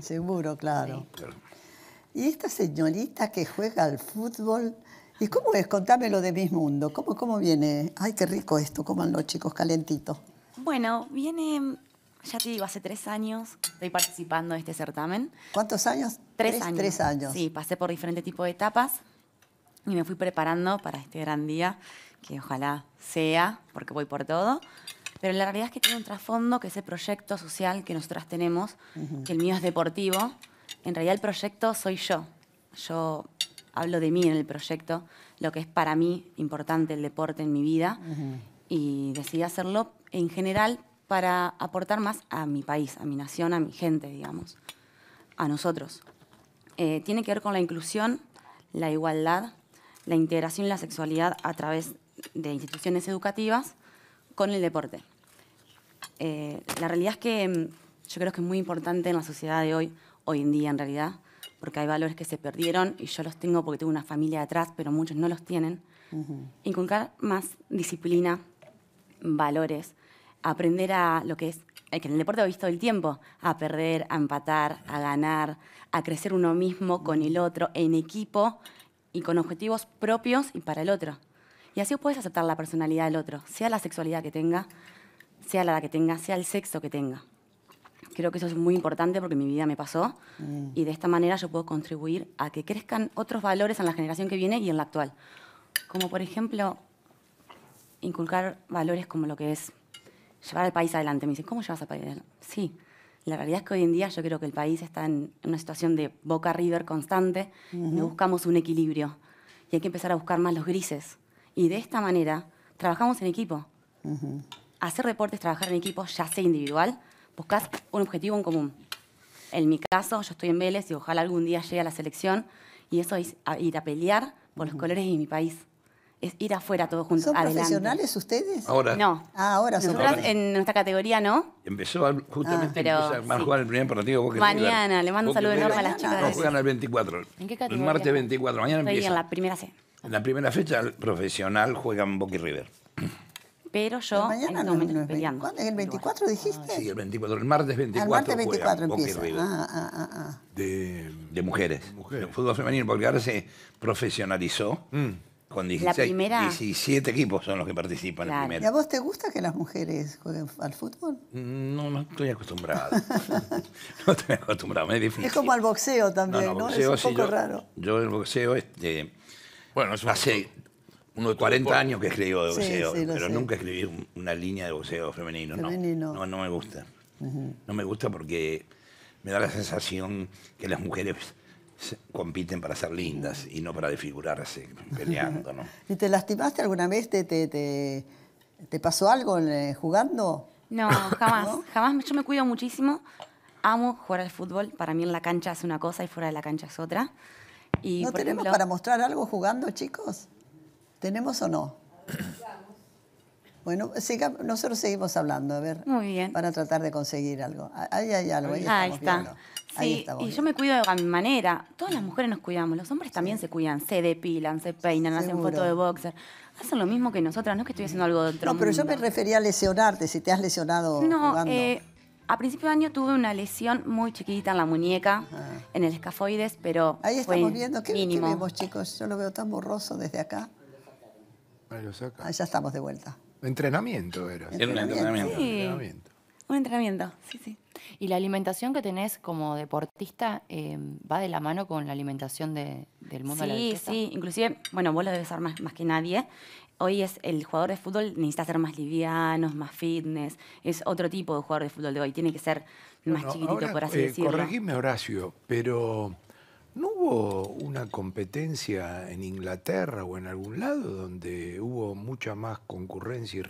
Seguro, claro. Y esta señorita que juega al fútbol, ¿y cómo es? lo de mi Mundo. ¿Cómo, ¿Cómo viene? Ay, qué rico esto, coman los chicos calentitos. Bueno, viene, ya te digo, hace tres años estoy participando de este certamen. ¿Cuántos años? años. Tres años. Sí, pasé por diferentes tipos de etapas y me fui preparando para este gran día, que ojalá sea, porque voy por todo pero la realidad es que tiene un trasfondo que ese proyecto social que nosotras tenemos, que el mío es deportivo, en realidad el proyecto soy yo. Yo hablo de mí en el proyecto, lo que es para mí importante el deporte en mi vida, y decidí hacerlo en general para aportar más a mi país, a mi nación, a mi gente, digamos, a nosotros. Eh, tiene que ver con la inclusión, la igualdad, la integración y la sexualidad a través de instituciones educativas con el deporte. Eh, la realidad es que mm, yo creo que es muy importante en la sociedad de hoy, hoy en día en realidad, porque hay valores que se perdieron y yo los tengo porque tengo una familia atrás, pero muchos no los tienen. Inculcar más disciplina, valores, aprender a lo que es, eh, que en el deporte he visto el tiempo, a perder, a empatar, a ganar, a crecer uno mismo con el otro, en equipo y con objetivos propios y para el otro. Y así puedes aceptar la personalidad del otro, sea la sexualidad que tenga, sea la que tenga, sea el sexo que tenga. Creo que eso es muy importante porque mi vida me pasó mm. y de esta manera yo puedo contribuir a que crezcan otros valores en la generación que viene y en la actual. Como por ejemplo, inculcar valores como lo que es llevar al país adelante. Me dicen, ¿cómo llevas al país adelante? Sí, la realidad es que hoy en día yo creo que el país está en una situación de boca river constante no buscamos un equilibrio. Y hay que empezar a buscar más los grises. Y de esta manera trabajamos en equipo. Hacer reportes, trabajar en equipo, ya sea individual, buscas un objetivo en común. En mi caso, yo estoy en Vélez y ojalá algún día llegue a la selección y eso es ir a pelear por los colores de mi país. Es ir afuera todos juntos. ¿Son profesionales ustedes? Ahora. No. Ah, ahora son Nosotras en nuestra categoría no. Empezó justamente ah, pero, a jugar el primer partido. mañana, le mando un saludo enorme a las chicas. No, juegan el 24. ¿En qué categoría? El martes 24, mañana empieza. en la primera C. En la primera fecha, el profesional juegan Boca y River. Pero yo mañana no, momento no es ¿El 24 dijiste? Ah, sí, el 24, el martes 24. El martes 24 empieza. Ah ah, ah, ah, ah. De, mujeres. El fútbol femenino, porque ahora se profesionalizó. Mm. Con 16, 17 equipos son los que participan. el Primero. ¿Y a vos te gusta que las mujeres jueguen al fútbol? Mm, no, no estoy acostumbrado. no estoy acostumbrado, me es difícil. Es como al boxeo también, ¿no? no, es un poco yo, raro. Yo el boxeo, este, bueno, es un... hace uno de 40 años que escribió de boxeo, pero nunca escribí una línea de boxeo femenino. No, no, me gusta. No me gusta porque me da la sensación que las mujeres compiten para ser lindas y no para desfigurarse peleando. ¿no? ¿Y te lastimaste alguna vez? ¿Te, pasó algo eh, jugando? No, jamás, jamás. Yo me cuido muchísimo. Amo jugar al fútbol. Para mí en la cancha es una cosa y fuera de la cancha es otra. Y, ¿No tenemos para mostrar algo jugando, chicos? ¿Tenemos o no? Bueno, siga, nosotros seguimos hablando, a ver. Muy bien. Para tratar de conseguir algo. Ah, ahí hay algo, ahí, ahí está. Sí, y yo me cuido de mi manera. Todas las mm. mujeres nos cuidamos, los hombres también se cuidan, se depilan, se peinan, hacen fotos de boxer. Hacen lo mismo que nosotras, no es que estoy haciendo algo de otro No, pero yo me refería a lesionarte, si te has lesionado no, eh, a principio de año tuve una lesión muy chiquita en la muñeca, ah. en el escafoides, pero Ahí estamos viendo, ¿qué, ¿qué vemos, chicos? Yo lo veo tan borroso desde acá. Ahí lo saca. Ah, ya estamos de vuelta. Entrenamiento era. Era un entrenamiento. Un entrenamiento, sí, sí. Y la alimentación que tenés como deportista eh, va de la mano con la alimentación del mundo de la Sí, sí. Inclusive, bueno, vos lo debes saber más, que nadie. Hoy es el jugador de fútbol necesita ser más livianos, más fitness. Es otro tipo de jugador de fútbol de hoy. Tiene que ser más chiquitito, por así eh, decirlo. Corregime, Horacio, pero ¿No hubo una competencia en Inglaterra o en algún lado donde hubo mucha más concurrencia y